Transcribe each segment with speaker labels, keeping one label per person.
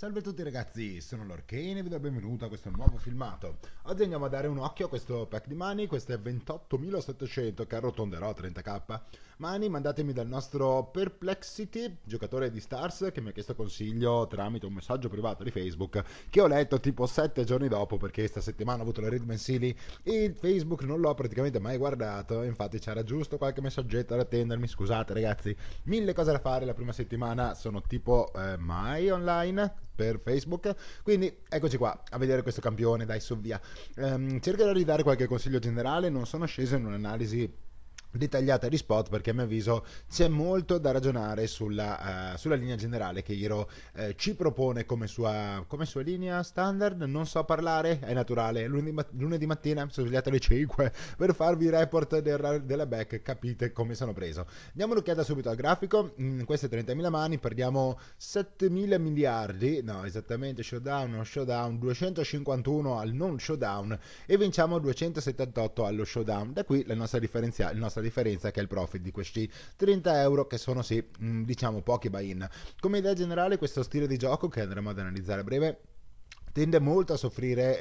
Speaker 1: Salve a tutti ragazzi, sono Lorkane e vi do il benvenuto a questo nuovo filmato. Oggi andiamo a dare un occhio a questo pack di money, questo è 28.700 che arrotonderò a 30k. Mani mandatemi dal nostro Perplexity, giocatore di Stars, che mi ha chiesto consiglio tramite un messaggio privato di Facebook che ho letto tipo 7 giorni dopo perché sta settimana ho avuto le raid mensili e Facebook non l'ho praticamente mai guardato, infatti c'era giusto qualche messaggetto da attendermi, scusate ragazzi, mille cose da fare la prima settimana, sono tipo eh, mai online per Facebook. Quindi eccoci qua a vedere questo campione, dai, su via. Um, cercherò di dare qualche consiglio generale, non sono sceso in un'analisi dettagliata di spot perché a mio avviso c'è molto da ragionare sulla, uh, sulla linea generale che Hiro uh, ci propone come sua, come sua, linea standard. Non so parlare, è naturale. Lunedì, lunedì mattina sono svegliato alle 5 per farvi il report del, della back, capite come sono preso. Diamo un'occhiata subito al grafico. In mm, queste 30.000 mani perdiamo 7.000 miliardi, no, esattamente showdown, non showdown, 251 al non showdown e vinciamo 278 allo showdown. Da qui la nostra differenziale, differenza che è il profit di questi 30 euro che sono sì, mm, diciamo pochi buy-in. Come idea generale questo stile di gioco che andremo ad analizzare a breve tende molto a soffrire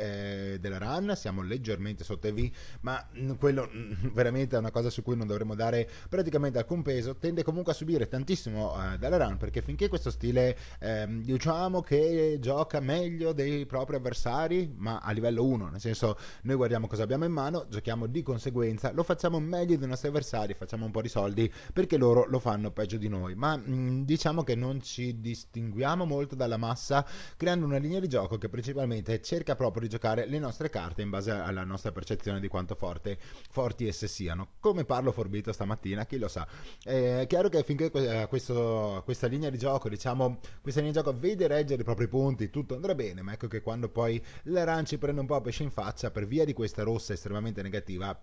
Speaker 1: eh, della run, siamo leggermente sotto EV, ma mh, quello mh, veramente è una cosa su cui non dovremmo dare praticamente alcun peso, tende comunque a subire tantissimo eh, dalla run, perché finché questo stile eh, diciamo che gioca meglio dei propri avversari, ma a livello 1, nel senso noi guardiamo cosa abbiamo in mano, giochiamo di conseguenza, lo facciamo meglio dei nostri avversari, facciamo un po' di soldi, perché loro lo fanno peggio di noi, ma mh, mm, diciamo che non ci distinguiamo molto dalla massa, creando una linea di gioco che precisamente principalmente cerca proprio di giocare le nostre carte in base alla nostra percezione di quanto forte, forti esse siano. Come parlo forbito stamattina, chi lo sa. È chiaro che finché eh, questo, questa linea di gioco, diciamo, questa linea di gioco vede reggere i propri punti, tutto andrà bene, ma ecco che quando poi l'aranci prende un po' a pesce in faccia per via di questa rossa estremamente negativa,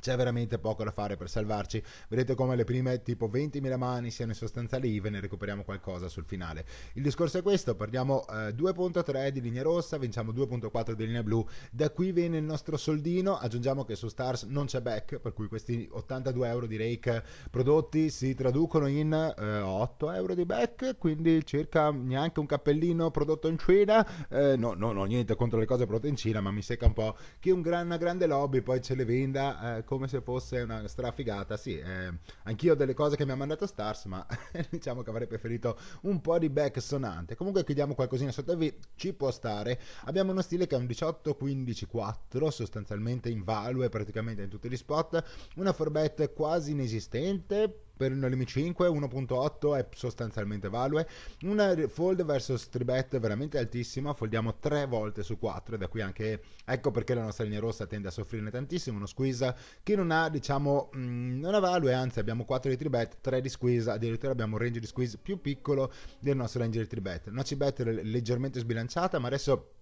Speaker 1: c'è veramente poco da fare per salvarci. Vedete come le prime tipo 20.000 mani siano in sostanza sostanziali e ne recuperiamo qualcosa sul finale. Il discorso è questo, perdiamo eh, 2.3 di linea rossa, vinciamo 2.4 di linea blu, da qui viene il nostro soldino, aggiungiamo che su Stars non c'è back, per cui questi 82 euro di rake prodotti si traducono in eh, 8 euro di back, quindi circa neanche un cappellino prodotto in Cina, eh, no, no, no, niente contro le cose prodotte in Cina, ma mi secca un po' che un gran, una grande lobby poi ce le venda eh, come se fosse una strafigata. Sì, eh, anch'io ho delle cose che mi ha mandato Stars, ma diciamo che avrei preferito un po' di back sonante. Comunque chiudiamo qualcosina sotto V, ci può stare. Abbiamo uno stile che è un 18-15-4, sostanzialmente invalue praticamente in tutti gli spot, una forbet quasi inesistente per il M5 1.8 è sostanzialmente value una fold verso stribet veramente altissima foldiamo 3 volte su 4 da qui anche ecco perché la nostra linea rossa tende a soffrirne tantissimo uno squeeze che non ha diciamo mm, non ha value anzi abbiamo 4 di 3 bet 3 di squeeze addirittura abbiamo un range di squeeze più piccolo del nostro range di 3 bet una c bet leggermente sbilanciata ma adesso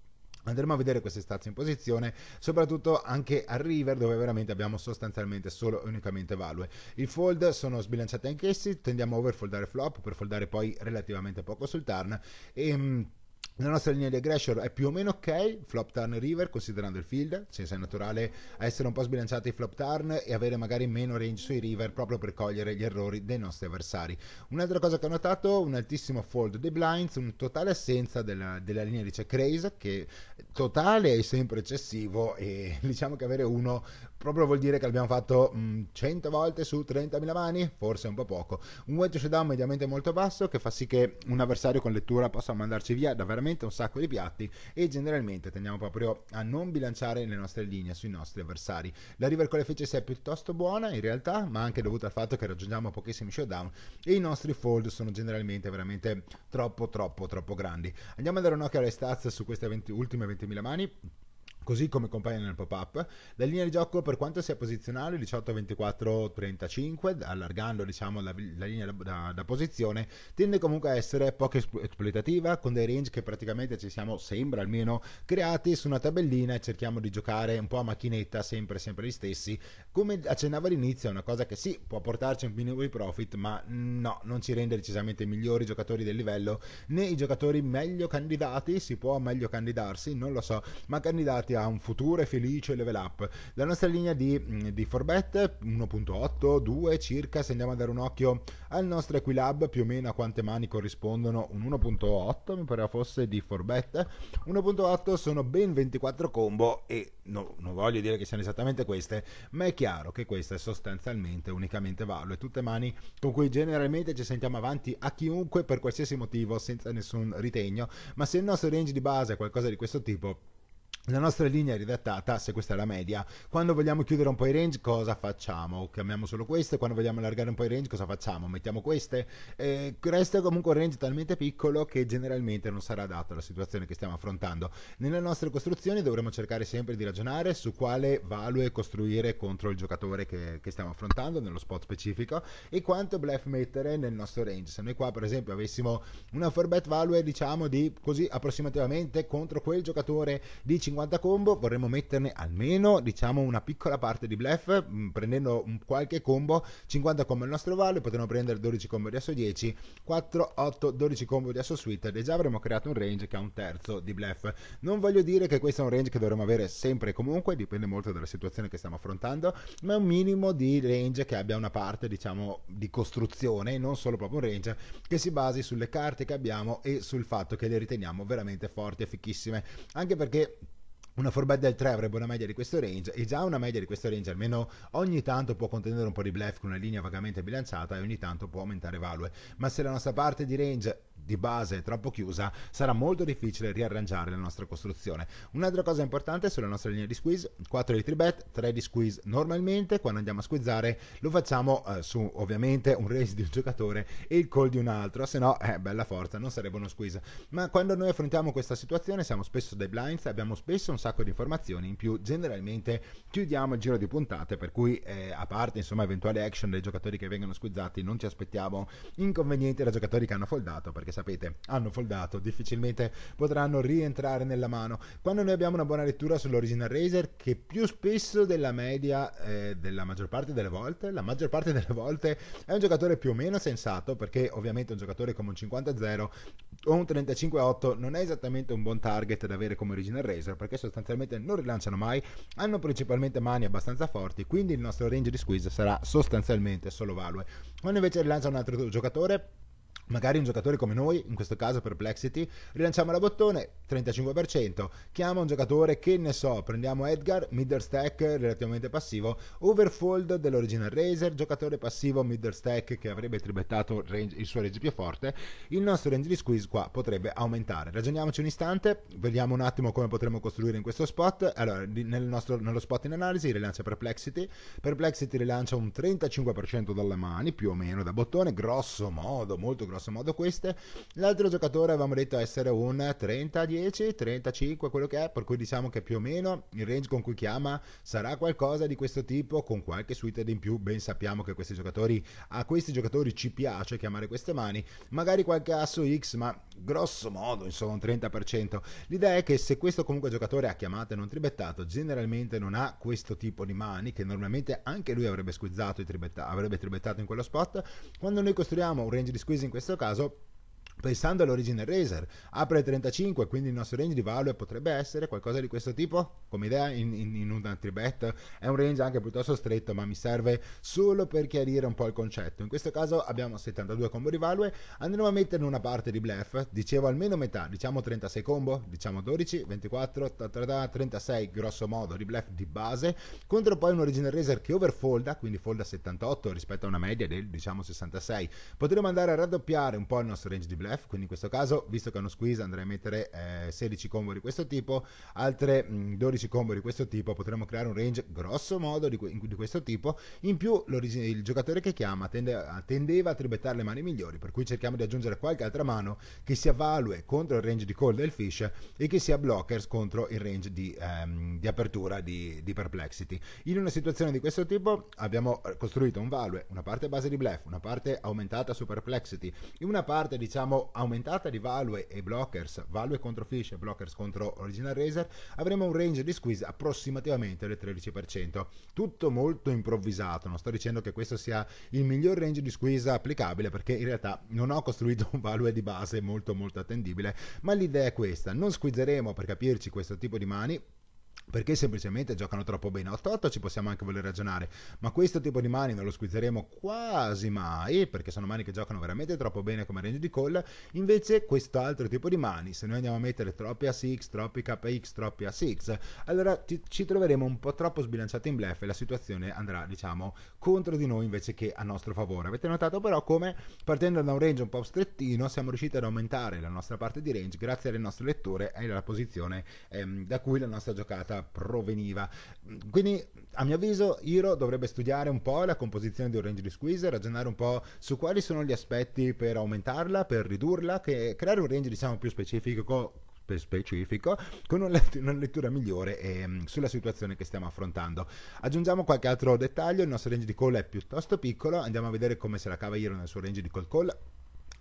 Speaker 1: Andremo a vedere queste stazze in posizione, soprattutto anche a river dove veramente abbiamo sostanzialmente solo e unicamente value. I fold sono sbilanciati anch'essi, tendiamo a overfoldare flop per foldare poi relativamente poco sul turn e ehm, la nostra linea di aggressor è più o meno ok, flop turn river, considerando il field, senza è naturale essere un po' sbilanciati i flop turn e avere magari meno range sui river proprio per cogliere gli errori dei nostri avversari. Un'altra cosa che ho notato, un altissimo fold dei blinds, un totale assenza della, della linea di check raise, che totale è sempre eccessivo e diciamo che avere uno proprio vuol dire che l'abbiamo fatto mh, mm, 100 volte su 30.000 mani, forse un po' poco. Un wedge showdown mediamente molto basso che fa sì che un avversario con lettura possa mandarci via da veramente veramente un sacco di piatti e generalmente tendiamo proprio a non bilanciare le nostre linee sui nostri avversari. La River con Collefice si è piuttosto buona in realtà, ma anche dovuta al fatto che raggiungiamo pochissimi showdown e i nostri fold sono generalmente veramente troppo troppo troppo grandi. Andiamo a dare un occhio alle stats su queste 20, ultime 20.000 mani così come compaiono nel pop-up. La linea di gioco per quanto sia posizionale 18-24-35, allargando diciamo, la, la, linea da, da, posizione, tende comunque a essere poco esploitativa, con dei range che praticamente ci siamo, sembra almeno, creati su una tabellina e cerchiamo di giocare un po' a macchinetta, sempre sempre gli stessi. Come accennavo all'inizio, è una cosa che sì, può portarci un minimo di profit, ma no, non ci rende decisamente i migliori giocatori del livello, né i giocatori meglio candidati, si può meglio candidarsi, non lo so, ma candidati a un futuro e felice level up. La nostra linea di, mm, di forbette 1.8, 2 circa, se andiamo a dare un occhio al nostro Equilab, più o meno a quante mani corrispondono un 1.8, mi pareva fosse di Forbet. 1.8 sono ben 24 combo e no, non voglio dire che siano esattamente queste, ma è chiaro che questa è sostanzialmente unicamente Valo e tutte mani con cui generalmente ci sentiamo avanti a chiunque per qualsiasi motivo senza nessun ritegno, ma se il nostro range di base è qualcosa di questo tipo la nostra linea è ridattata, se questa è la media, quando vogliamo chiudere un po' i range cosa facciamo? Chiamiamo solo queste, quando vogliamo allargare un po' i range cosa facciamo? Mettiamo queste? Eh, resta comunque un range talmente piccolo che generalmente non sarà adatto alla situazione che stiamo affrontando. Nelle nostre costruzioni dovremo cercare sempre di ragionare su quale value costruire contro il giocatore che, che stiamo affrontando nello spot specifico e quanto bluff mettere nel nostro range. Se noi qua per esempio avessimo una forbet value diciamo di così approssimativamente contro quel giocatore di 50 50 combo vorremmo metterne almeno diciamo una piccola parte di bluff mm, prendendo qualche combo 50 combo il nostro valore potremmo prendere 12 combo di asso 10 4 8 12 combo di asso suite e già avremmo creato un range che ha un terzo di bluff non voglio dire che questo è un range che dovremmo avere sempre e comunque dipende molto dalla situazione che stiamo affrontando ma è un minimo di range che abbia una parte diciamo di costruzione e non solo proprio un range che si basi sulle carte che abbiamo e sul fatto che le riteniamo veramente forti e fichissime anche perché una 4 Forbet del 3 avrebbe una media di questo range e già una media di questo range almeno ogni tanto può contenere un po' di bluff con una linea vagamente bilanciata e ogni tanto può aumentare value ma se la nostra parte di range di base troppo chiusa, sarà molto difficile riarrangiare la nostra costruzione. Un'altra cosa importante sulla nostra linea di squeeze, 4 di litri bet, 3 di squeeze normalmente, quando andiamo a squeezare lo facciamo eh, su ovviamente un raise di un giocatore e il call di un altro, se no eh, bella forza, non sarebbe uno squeeze. Ma quando noi affrontiamo questa situazione siamo spesso dai blinds, abbiamo spesso un sacco di informazioni in più, generalmente chiudiamo il giro di puntate, per cui eh, a parte insomma eventuali action dei giocatori che vengono squeezati non ci aspettiamo inconvenienti da giocatori che hanno foldato perché perché sapete, hanno foldato, difficilmente potranno rientrare nella mano. Quando noi abbiamo una buona lettura sull'original Razer, che più spesso della media, eh, della maggior parte delle volte, la maggior parte delle volte è un giocatore più o meno sensato, perché ovviamente un giocatore come un 50-0 o un 35-8 non è esattamente un buon target da avere come original Razer, perché sostanzialmente non rilanciano mai, hanno principalmente mani abbastanza forti, quindi il nostro range di squeeze sarà sostanzialmente solo value. Quando invece rilancia un altro giocatore Magari un giocatore come noi, in questo caso Perplexity, rilanciamo la bottone 35%, chiama un giocatore che ne so, prendiamo Edgar, middle stack relativamente passivo, overfold dell'original Razer, giocatore passivo middle stack che avrebbe tribettato il suo range più forte, il nostro range di squeeze qua potrebbe aumentare. Ragioniamoci un istante, vediamo un attimo come potremmo costruire in questo spot. Allora, nel nostro, nello spot in analisi rilancia Perplexity, Perplexity rilancia un 35% dalle mani, più o meno da bottone, grosso modo, molto grosso grosso modo queste. L'altro giocatore avevamo detto essere un 30-10, 35, quello che è, per cui diciamo che più o meno il range con cui chiama sarà qualcosa di questo tipo, con qualche suited in più, ben sappiamo che questi giocatori, a questi giocatori ci piace chiamare queste mani, magari qualche asso X, ma grosso modo insomma un 30%. L'idea è che se questo comunque giocatore ha chiamato e non tribettato, generalmente non ha questo tipo di mani che normalmente anche lui avrebbe squizzato, e tribettato, avrebbe tribettato in quello spot. Quando noi costruiamo un range di squeeze in questa seu caso, Pensando all'origine Razer, apre 35, quindi il nostro range di value potrebbe essere qualcosa di questo tipo, come idea in, in, in una tribet, è un range anche piuttosto stretto, ma mi serve solo per chiarire un po' il concetto. In questo caso abbiamo 72 combo di value, andremo a mettere una parte di bluff, dicevo almeno metà, diciamo 36 combo, diciamo 12, 24, 36 grosso modo di bluff di base, contro poi un original Razer che overfolda, quindi folda 78 rispetto a una media del diciamo 66. Potremmo andare a raddoppiare un po' il nostro range di bluff bluff, quindi in questo caso, visto che è uno squeeze, andrei a mettere eh, 16 combo di questo tipo, altre mh, mm, 12 combo di questo tipo, potremmo creare un range grosso modo di, di questo tipo, in più il giocatore che chiama tende, tendeva a tribettare le mani migliori, per cui cerchiamo di aggiungere qualche altra mano che sia value contro il range di call del fish e che sia blockers contro il range di, ehm, di apertura di, di perplexity. In una situazione di questo tipo abbiamo eh, costruito un value, una parte base di bluff, una parte aumentata su perplexity e una parte diciamo avremo aumentata di value e blockers, value contro fish e blockers contro original razer, avremo un range di squeeze approssimativamente del 13%. Tutto molto improvvisato, non sto dicendo che questo sia il miglior range di squeeze applicabile perché in realtà non ho costruito un value di base molto molto attendibile, ma l'idea è questa, non squeezeremo per capirci questo tipo di mani perché semplicemente giocano troppo bene. 8-8 ci possiamo anche voler ragionare, ma questo tipo di mani non lo squizzeremo quasi mai, perché sono mani che giocano veramente troppo bene come range di call. Invece, quest'altro tipo di mani, se noi andiamo a mettere troppi a troppi KX, troppi a allora ci, ci troveremo un po' troppo sbilanciati in bluff e la situazione andrà, diciamo, contro di noi invece che a nostro favore. Avete notato però come partendo da un range un po' strettino siamo riusciti ad aumentare la nostra parte di range grazie alle nostre letture e alla posizione ehm, da cui la nostra giocata pianeta proveniva. Mm, quindi a mio avviso Hiro dovrebbe studiare un po' la composizione di Orange Squeeze, ragionare un po' su quali sono gli aspetti per aumentarla, per ridurla, creare un range diciamo più specifico specifico con una lettura migliore eh, sulla situazione che stiamo affrontando. Aggiungiamo qualche altro dettaglio, il nostro range di call è piuttosto piccolo, andiamo a vedere come se la cava Iro nel suo range di call call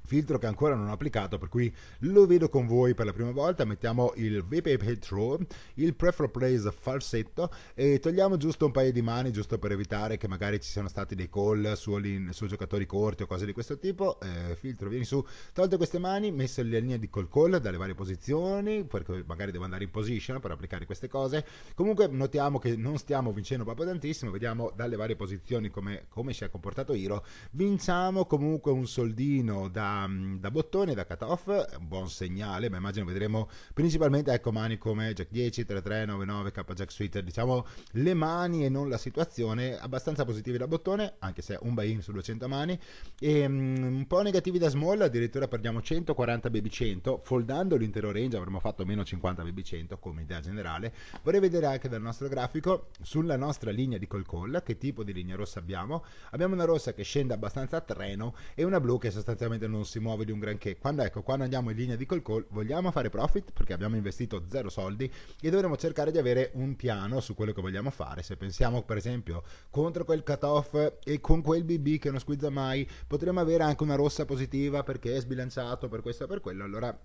Speaker 1: filtro che ancora non ho applicato per cui lo vedo con voi per la prima volta mettiamo il VP Petro il Prefer Plays falsetto e togliamo giusto un paio di mani giusto per evitare che magari ci siano stati dei call su, su giocatori corti o cose di questo tipo eh, filtro vieni su tolte queste mani messe le linee di call call dalle varie posizioni perché magari devo andare in position per applicare queste cose comunque notiamo che non stiamo vincendo proprio tantissimo vediamo dalle varie posizioni come, come si è comportato Hiro vinciamo comunque un soldino da Ehm, da, da da cut off, buon segnale, ma immagino vedremo principalmente ecco mani come Jack 10, 33, 99, K Jack Suite, diciamo le mani e non la situazione, abbastanza positivi da bottone, anche se un buy-in su 200 mani, e um, un po' negativi da small, addirittura perdiamo 140 baby 100, foldando l'intero range avremmo fatto meno 50 baby 100 come idea generale, vorrei vedere anche dal nostro grafico sulla nostra linea di call call che tipo di linea rossa abbiamo, abbiamo una rossa che scende abbastanza a treno e una blu che sostanzialmente non non si muove di un granché. Quando ecco, quando andiamo in linea di col call, vogliamo fare profit perché abbiamo investito zero soldi e dovremo cercare di avere un piano su quello che vogliamo fare. Se pensiamo, per esempio, contro quel cutoff e con quel BB che non squizza mai, potremmo avere anche una rossa positiva perché è sbilanciato per questo e per quello. Allora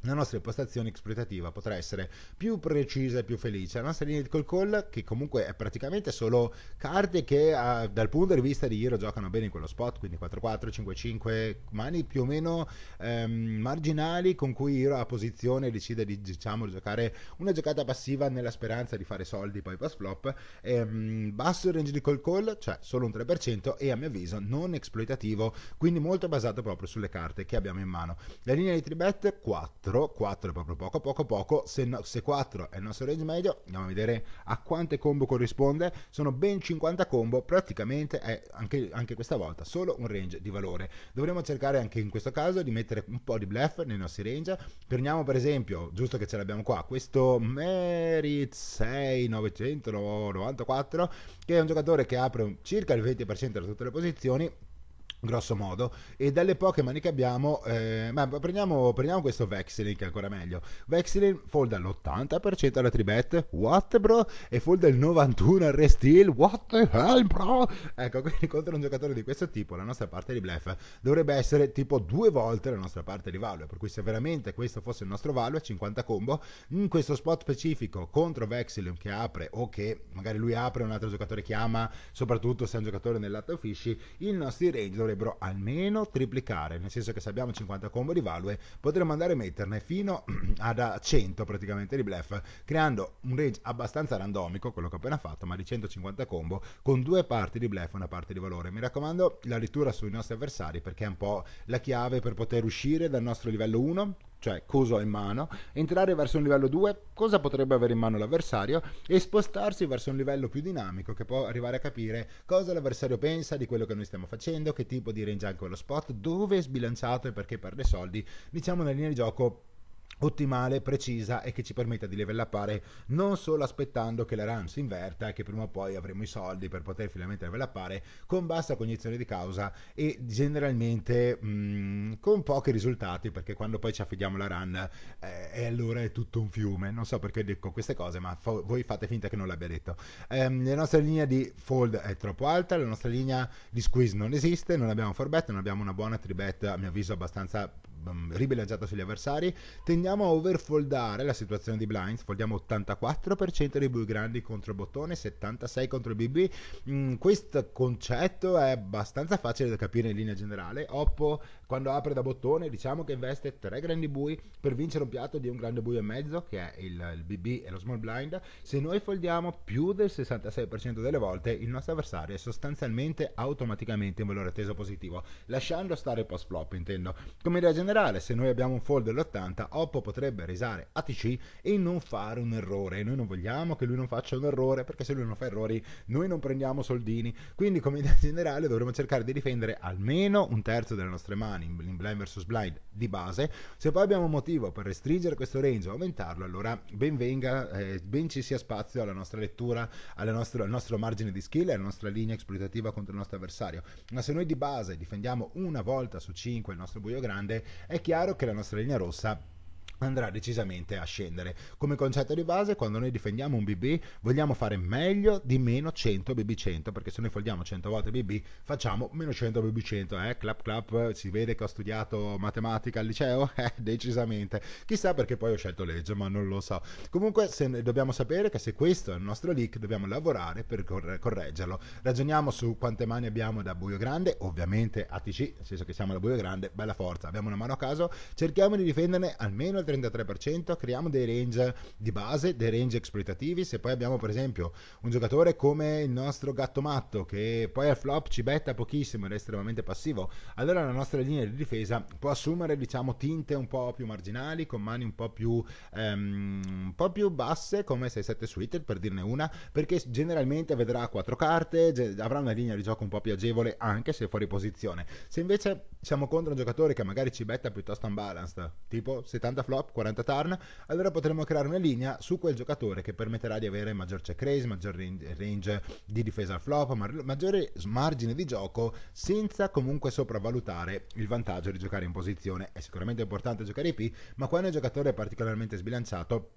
Speaker 1: la nostra impostazione exploitativa potrà essere più precisa e più felice. La nostra linea di call call, che comunque è praticamente solo carte che uh, dal punto di vista di Hero giocano bene in quello spot, quindi 4-4, 5-5, mani più o meno um, marginali con cui Hero ha posizione e decide di diciamo, giocare una giocata passiva nella speranza di fare soldi poi pass flop. Um, basso range di call call, cioè solo un 3% e a mio avviso non esploitativo, quindi molto basato proprio sulle carte che abbiamo in mano. La linea di tribet 4. 4, 4 è proprio poco, poco, poco, se, no, se 4 è il nostro range medio, andiamo a vedere a quante combo corrisponde, sono ben 50 combo, praticamente è anche, anche questa volta solo un range di valore. Dovremmo cercare anche in questo caso di mettere un po' di bluff nei nostri range, prendiamo per esempio, giusto che ce l'abbiamo qua, questo Merit 6994, che è un giocatore che apre circa il 20% da tutte le posizioni, grosso modo e dalle poche mani che abbiamo eh, ma prendiamo, prendiamo, questo Vexilin che è ancora meglio Vexilin folda l'80% alla tribet what bro e folda il 91 al restill what the hell bro ecco quindi contro un giocatore di questo tipo la nostra parte di bluff dovrebbe essere tipo due volte la nostra parte di value per cui se veramente questo fosse il nostro value a 50 combo in questo spot specifico contro Vexilin che apre o che magari lui apre un altro giocatore chiama soprattutto se è un giocatore nel lato fishy i nostri range dovrebbero dovrebbero almeno triplicare, nel senso che se abbiamo 50 combo di value potremmo andare a metterne fino ad 100 praticamente di bluff, creando un range abbastanza randomico, quello che ho appena fatto, ma di 150 combo, con due parti di bluff e una parte di valore. Mi raccomando la lettura sui nostri avversari perché è un po' la chiave per poter uscire dal nostro livello 1 cioè cosa ho in mano, entrare verso un livello 2, cosa potrebbe avere in mano l'avversario, e spostarsi verso un livello più dinamico che può arrivare a capire cosa l'avversario pensa di quello che noi stiamo facendo, che tipo di range ha quello spot, dove è sbilanciato e perché perde soldi, diciamo nella linea di gioco ottimale, precisa e che ci permetta di levellappare non solo aspettando che la run si inverta e che prima o poi avremo i soldi per poter finalmente levellappare con bassa cognizione di causa e generalmente mh, mm, con pochi risultati perché quando poi ci affidiamo la run eh, e allora è tutto un fiume non so perché dico queste cose ma fo- voi fate finta che non l'abbia detto ehm, la nostra linea di fold è troppo alta la nostra linea di squeeze non esiste non abbiamo forbet non abbiamo una buona tribet a mio avviso abbastanza Mm, ribilanciata sugli avversari. Tendiamo a overfoldare la situazione di blinds, foldiamo 84% di bui grandi contro il bottone, 76% contro il BB. Mm, questo concetto è abbastanza facile da capire in linea generale. Oppo quando apre da bottone diciamo che investe tre grandi bui per vincere un piatto di un grande buio e mezzo che è il, il BB e lo small blind. Se noi foldiamo più del 66% delle volte il nostro avversario è sostanzialmente automaticamente in valore teso positivo, lasciando stare il post flop intendo. Come idea generale se noi abbiamo un fold dell'80 Oppo potrebbe risare ATC e non fare un errore. Noi non vogliamo che lui non faccia un errore perché se lui non fa errori noi non prendiamo soldini. Quindi come idea generale dovremmo cercare di difendere almeno un terzo delle nostre mani umani in blind vs blind di base, se poi abbiamo motivo per restringere questo range o aumentarlo, allora ben venga, eh, ben ci sia spazio alla nostra lettura, nostre, al nostro margine di skill e alla nostra linea esploitativa contro il nostro avversario. Ma se noi di base difendiamo una volta su cinque il nostro buio grande, è chiaro che la nostra linea rossa andrà decisamente a scendere. Come concetto di base, quando noi difendiamo un BB, vogliamo fare meglio di meno 100 BB100, perché se noi foldiamo 100 volte BB, facciamo meno 100 BB100, eh? Clap clap, si vede che ho studiato matematica al liceo? Eh, decisamente. Chissà perché poi ho scelto legge, ma non lo so. Comunque se, dobbiamo sapere che se questo è il nostro leak, dobbiamo lavorare per cor- correggerlo. Ragioniamo su quante mani abbiamo da buio grande, ovviamente ATC, nel senso che siamo da buio grande, bella forza, abbiamo una mano a caso, cerchiamo di difenderne almeno il 33%, creiamo dei range di base, dei range esploitativi, se poi abbiamo per esempio un giocatore come il nostro gatto matto che poi al flop ci betta pochissimo ed è estremamente passivo, allora la nostra linea di difesa può assumere diciamo tinte un po' più marginali, con mani un po' più, ehm, un po più basse come 6-7 suited per dirne una, perché generalmente vedrà 4 carte, avrà una linea di gioco un po' più agevole anche se fuori posizione. Se invece siamo contro un giocatore che magari ci betta piuttosto unbalanced, tipo 70 flop drop, 40 turn, allora potremo creare una linea su quel giocatore che permetterà di avere maggior check raise, maggior range di difesa al flop, maggiore margine di gioco senza comunque sopravvalutare il vantaggio di giocare in posizione. È sicuramente importante giocare IP, ma quando il giocatore è particolarmente sbilanciato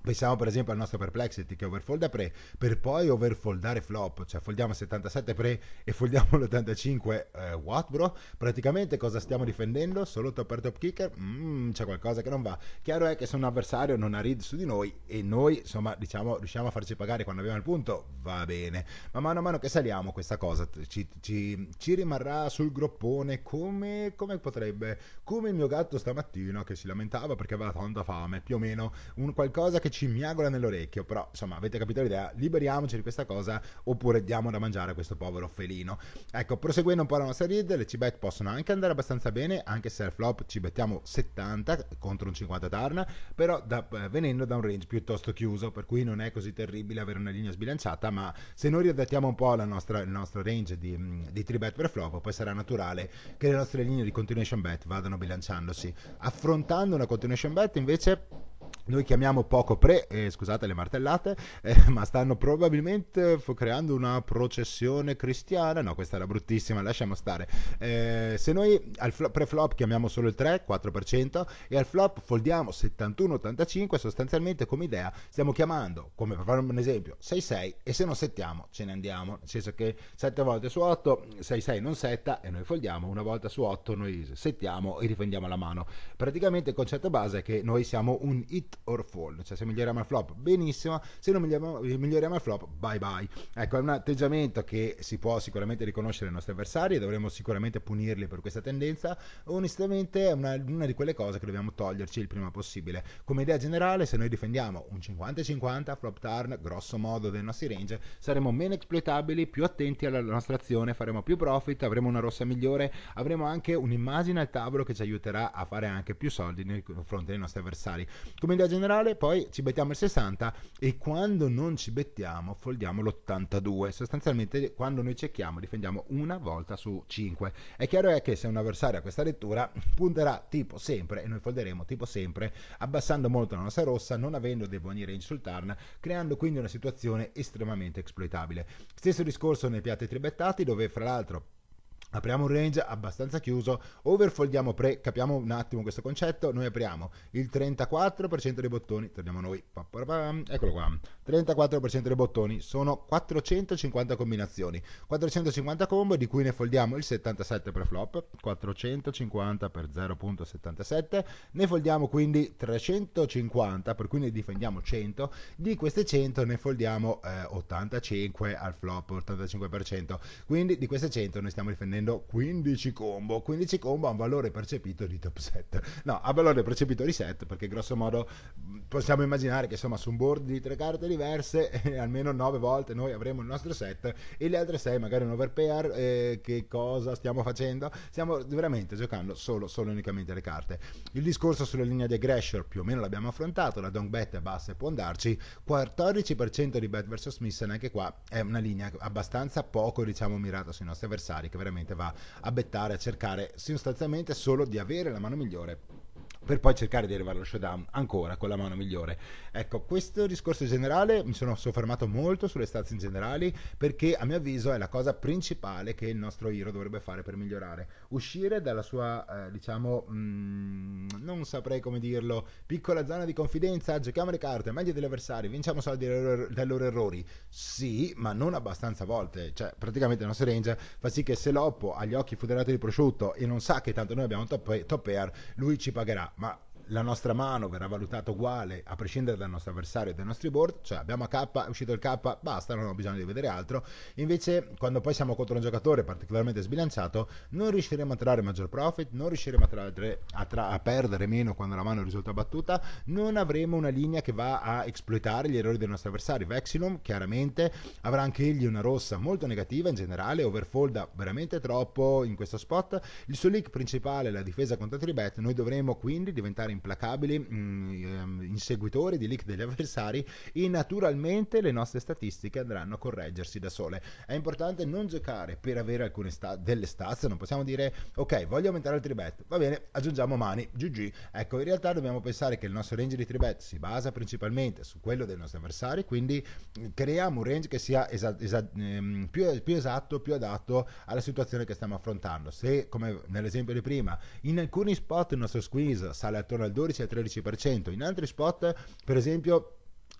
Speaker 1: Pensiamo per esempio al nostro perplexity che overfolda pre per poi overfoldare flop, cioè foldiamo 77 pre e foldiamo l'85 eh, what bro? Praticamente cosa stiamo difendendo? Solo top per top kicker? Mm, c'è qualcosa che non va. Chiaro è che se un avversario non ha read su di noi e noi insomma diciamo riusciamo a farci pagare quando abbiamo il punto, va bene. Ma mano a mano che saliamo questa cosa ci, ci, ci rimarrà sul groppone come, come, potrebbe, come il mio gatto stamattina che si lamentava perché aveva tanta fame, più o meno un qualcosa che che ci miagola nell'orecchio, però insomma avete capito l'idea, liberiamoci di questa cosa oppure diamo da mangiare a questo povero felino. Ecco, proseguendo un po' la nostra read, le C-Bet possono anche andare abbastanza bene, anche se al flop ci bettiamo 70 contro un 50 tarna, però da, eh, venendo da un range piuttosto chiuso, per cui non è così terribile avere una linea sbilanciata, ma se noi riadattiamo un po' la nostra, il nostro range di, mm, di 3 bet per flop, poi sarà naturale che le nostre linee di continuation bet vadano bilanciandosi. Affrontando una continuation bet invece noi chiamiamo poco pre, eh, scusate le martellate, eh, ma stanno probabilmente creando una processione cristiana. No, questa era bruttissima, lasciamo stare. Eh, se noi al flop, pre-flop chiamiamo solo il 3-4% e al flop foldiamo 71-85, sostanzialmente come idea stiamo chiamando, come per fare un esempio, 6-6 e se non settiamo ce ne andiamo, nel senso che 7 volte su 8, 6-6 non setta e noi foldiamo, una volta su 8 noi settiamo e difendiamo la mano. Praticamente il concetto base è che noi siamo un hit or fall, cioè se miglioriamo il flop benissimo, se non miglioriamo, miglioriamo il flop bye bye. Ecco, è un atteggiamento che si può sicuramente riconoscere ai nostri avversari e dovremmo sicuramente punirli per questa tendenza, onestamente è una, una di quelle cose che dobbiamo toglierci il prima possibile. Come idea generale, se noi difendiamo un 50-50 flop turn, grosso modo dei nostri range, saremo meno exploitabili, più attenti alla nostra azione, faremo più profit, avremo una rossa migliore, avremo anche un'immagine al tavolo che ci aiuterà a fare anche più soldi nei confronti dei nostri avversari come idea generale, poi ci bettiamo il 60 e quando non ci bettiamo foldiamo l'82. Sostanzialmente quando noi cerchiamo difendiamo una volta su 5. È chiaro è che se un avversario ha questa lettura punterà tipo sempre e noi folderemo tipo sempre abbassando molto la nostra rossa, non avendo dei buoni range sul turn, creando quindi una situazione estremamente exploitabile. Stesso discorso nei piatti tribettati dove fra l'altro Apriamo un range abbastanza chiuso, overfoldiamo pre, capiamo un attimo questo concetto, noi apriamo il 34% dei bottoni, torniamo noi, eccolo qua, 34% dei bottoni, sono 450 combinazioni, 450 combo di cui ne foldiamo il 77 per flop, 450 per 0.77, ne foldiamo quindi 350, per cui ne difendiamo 100, di queste 100 ne foldiamo eh, 85 al flop, 85%, quindi di queste 100 ne stiamo difendendo 15 combo, 15 combo a un valore percepito di top set. no, a valore percepito di set, perché grosso modo mm, possiamo immaginare che insomma su un board di tre carte diverse, eh, almeno 9 volte noi avremo il nostro set e le altre 6 magari un overpair. Eh, che cosa stiamo facendo? Stiamo veramente giocando solo, solo unicamente le carte. Il discorso sulla linea di aggressor più o meno l'abbiamo affrontato, la don't bet è bassa e può andarci. 14% di bet versus Smithson, anche qua è una linea abbastanza poco diciamo mirata sui nostri avversari che veramente va a bettare, a cercare sostanzialmente solo di avere la mano migliore per poi cercare di arrivare allo showdown ancora con la mano migliore. Ecco, questo discorso generale mi sono soffermato molto sulle in generale perché a mio avviso è la cosa principale che il nostro Hiro dovrebbe fare per migliorare. Uscire dalla sua, eh, diciamo, mh, mm, non saprei come dirlo, piccola zona di confidenza, giochiamo le carte, meglio degli avversari, vinciamo soldi er-, dai loro, errori. Sì, ma non abbastanza volte. Cioè, praticamente il nostro range fa sì che se Loppo ha gli occhi foderati di prosciutto e non sa che tanto noi abbiamo top, top air, lui ci pagherà my la nostra mano verrà valutata uguale a prescindere dal nostro avversario e dai nostri board, cioè abbiamo K, è uscito il K, basta, non ho bisogno di vedere altro. Invece, quando poi siamo contro un giocatore particolarmente sbilanciato, non riusciremo a trarre maggior profit, non riusciremo a, trarre, a, tra- a perdere meno quando la mano risulta battuta, non avremo una linea che va a esploitare gli errori dei nostri avversari. Vexilum, chiaramente, avrà anche egli una rossa molto negativa in generale, overfolda veramente troppo in questo spot. Il suo leak principale è la difesa contro bet, noi dovremo quindi diventare implacabili mh, mm, ehm, inseguitori di leak degli avversari e naturalmente le nostre statistiche andranno a correggersi da sole. È importante non giocare per avere alcune sta- delle stats, non possiamo dire ok voglio aumentare il tribet, va bene aggiungiamo mani, GG. Ecco in realtà dobbiamo pensare che il nostro range di tribet si basa principalmente su quello dei nostri avversari, quindi mm, creiamo un range che sia esa- esa- ehm, più, più esatto, più adatto alla situazione che stiamo affrontando. Se come nell'esempio di prima in alcuni spot il nostro squeeze sale attorno al 12 al 13%. In altri spot, per esempio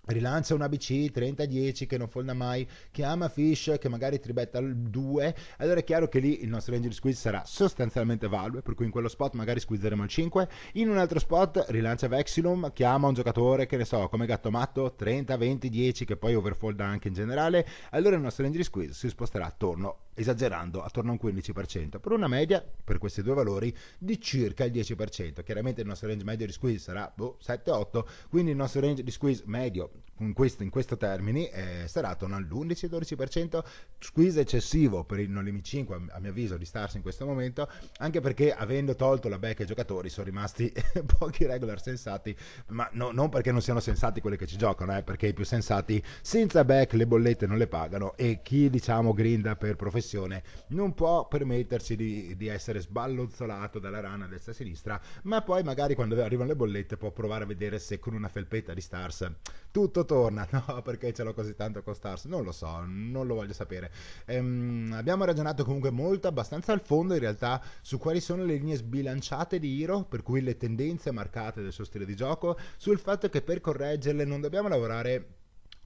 Speaker 1: rilancia un ABC 30-10 che non folda mai, che ama Fish che magari tribetta al 2, allora è chiaro che lì il nostro range di squeeze sarà sostanzialmente value, per cui in quello spot magari squeezeremo al 5, in un altro spot rilancia Vexilum che ama un giocatore che ne so, come Gatto Matto 30, 20, 10 che poi overfolda anche in generale, allora il nostro range di squeeze si sposterà attorno esagerando attorno a un 15%, per una media per questi due valori di circa il 10%. Chiaramente il nostro range medio di squeeze sarà boh, 7-8, quindi il nostro range di squeeze medio in questo, in questo termini eh, sarà attorno all'11-12%, squeeze eccessivo per il Nolimi 5 a mio avviso di Stars in questo momento, anche perché avendo tolto la becca ai giocatori sono rimasti pochi regular sensati, ma no, non perché non siano sensati quelli che ci giocano, eh, perché i più sensati senza back le bollette non le pagano e chi diciamo grinda per professione non può permettersi di, di essere sballonzolato dalla rana destra-sinistra, ma poi magari quando arrivano le bollette può provare a vedere se con una felpetta di stars tutto quando torna? No, perché ce l'ho così tanto con Stars? Non lo so, non lo voglio sapere. Ehm, abbiamo ragionato comunque molto, abbastanza al fondo in realtà, su quali sono le linee sbilanciate di Hiro, per cui le tendenze marcate del suo stile di gioco, sul fatto che per correggerle non dobbiamo lavorare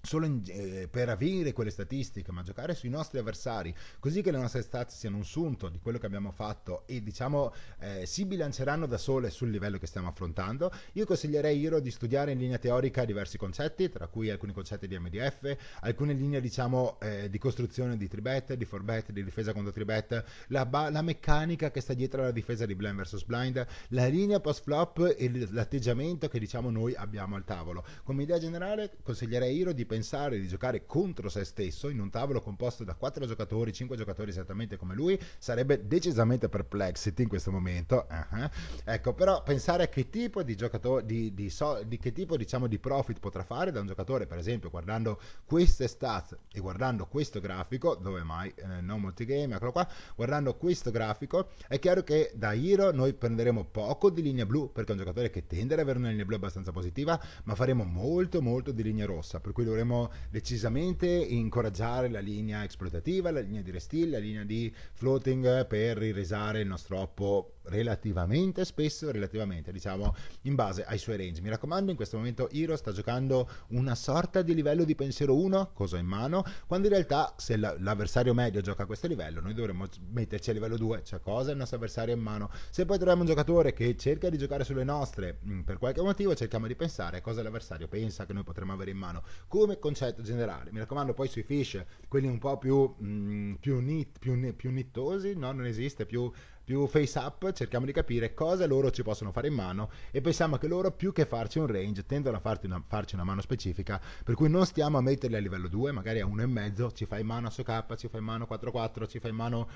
Speaker 1: solo in, eh, per avere quelle statistiche, ma giocare sui nostri avversari, così che le nostre stats siano un sunto di quello che abbiamo fatto e diciamo eh, si bilanceranno da sole sul livello che stiamo affrontando, io consiglierei Iro di studiare in linea teorica diversi concetti, tra cui alcuni concetti di MDF, alcune linee diciamo eh, di costruzione di tribet, di forbet, di difesa contro tribet, la, ba- la meccanica che sta dietro alla difesa di blind versus blind, la linea post flop e l'atteggiamento che diciamo noi abbiamo al tavolo. Come idea generale consiglierei Iro di pensare pensare di giocare contro se stesso in un tavolo composto da 4 giocatori, 5 giocatori esattamente come lui, sarebbe decisamente perplexity in questo momento. Uh-huh. Ecco, però pensare a che tipo di giocatore, di, di, so, di che tipo diciamo di profit potrà fare da un giocatore, per esempio, guardando queste stats e guardando questo grafico, dove mai, eh, non molti game, eccolo qua, guardando questo grafico, è chiaro che da Hiro noi prenderemo poco di linea blu, perché è un giocatore che tende ad avere una linea blu abbastanza positiva, ma faremo molto molto di linea rossa, per cui dovremo dovremmo decisamente incoraggiare la linea esploitativa, la linea di restill, la linea di floating per riresare il nostro oppo relativamente spesso, relativamente diciamo in base ai suoi range. Mi raccomando, in questo momento Hiro sta giocando una sorta di livello di pensiero 1, cosa in mano, quando in realtà se l'avversario medio gioca a questo livello, noi dovremmo metterci a livello 2, cioè cosa il nostro avversario in mano. Se poi troviamo un giocatore che cerca di giocare sulle nostre mm, per qualche motivo, cerchiamo di pensare a cosa l'avversario pensa che noi potremmo avere in mano come concetto generale. Mi raccomando, poi sui fish, quelli un po' più, mh, mm, più, nit, più, più nittosi, no? non esiste più più face up, cerchiamo di capire cosa loro ci possono fare in mano e pensiamo che loro più che farci un range tendono a farci una, farci una mano specifica, per cui non stiamo a metterli a livello 2, magari a 1,5, ci fai in mano a SOK, ci fai in mano 4-4, ci fai in mano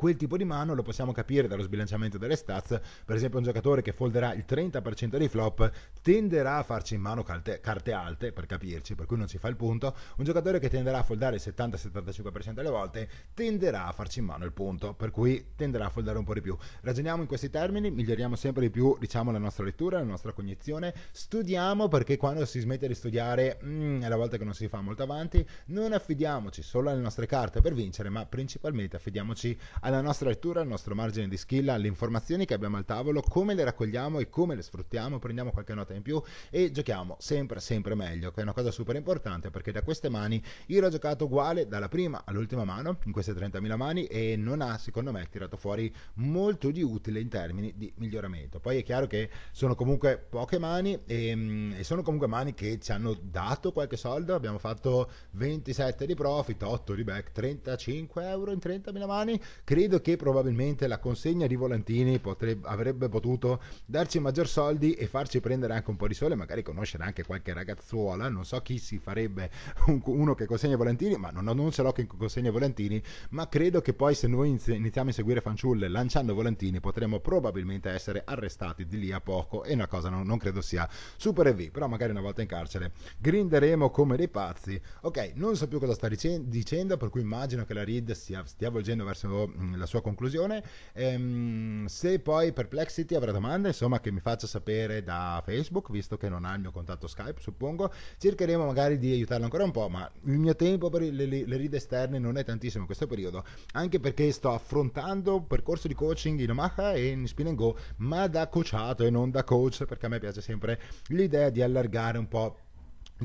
Speaker 1: quel tipo di mano lo possiamo capire dallo sbilanciamento delle stats. Per esempio, un giocatore che folderà il 30% dei flop tenderà a farci in mano carte, carte, alte, per capirci, per cui non si fa il punto. Un giocatore che tenderà a foldare il 70-75% delle volte tenderà a farci in mano il punto, per cui tenderà a foldare un po' di più. Ragioniamo in questi termini, miglioriamo sempre di più, diciamo, la nostra lettura, la nostra cognizione. Studiamo perché quando si smette di studiare mm, è la volta che non si fa molto avanti. Non affidiamoci solo alle nostre carte per vincere, ma principalmente affidiamoci a alla nostra lettura, al nostro margine di skill, alle informazioni che abbiamo al tavolo, come le raccogliamo e come le sfruttiamo, prendiamo qualche nota in più e giochiamo sempre sempre meglio, che è una cosa super importante perché da queste mani io ha giocato uguale dalla prima all'ultima mano, in queste 30.000 mani e non ha secondo me tirato fuori molto di utile in termini di miglioramento. Poi è chiaro che sono comunque poche mani e, ehm, e sono comunque mani che ci hanno dato qualche soldo, abbiamo fatto 27 di profit, 8 di back, 35 euro in 30.000 mani credo che probabilmente la consegna di volantini potrebbe, avrebbe potuto darci maggior soldi e farci prendere anche un po' di sole, magari conoscere anche qualche ragazzuola, non so chi si farebbe un, uno che consegna i volantini, ma non, non ce l'ho che consegna i volantini, ma credo che poi se noi iniziamo a inseguire fanciulle lanciando volantini potremmo probabilmente essere arrestati di lì a poco e una cosa non, non credo sia super EV, però magari una volta in carcere grinderemo come dei pazzi. Ok, non so più cosa sta dicendo, per cui immagino che la Reed stia, stia volgendo verso Mm, la sua conclusione. Ehm, se poi Perplexity avrà domande, insomma, che mi faccia sapere da Facebook, visto che non ha il mio contatto Skype, suppongo, cercheremo magari di aiutarlo ancora un po', ma il mio tempo per le, le, le ride esterne non è tantissimo in questo periodo, anche perché sto affrontando un percorso di coaching in Omaha e in Spin and Go, ma da coachato e non da coach, perché a me piace sempre l'idea di allargare un po'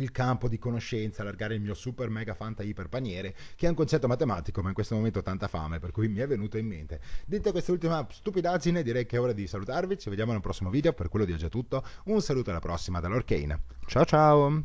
Speaker 1: il campo di conoscenza, allargare il mio super mega fanta iper paniere, che è un concetto matematico, ma in questo momento ho tanta fame, per cui mi è venuto in mente. Detta questa ultima stupidaggine, direi che è ora di salutarvi. Ci vediamo nel prossimo video. Per quello di oggi è tutto. Un saluto alla prossima dall'Orcane. Ciao ciao!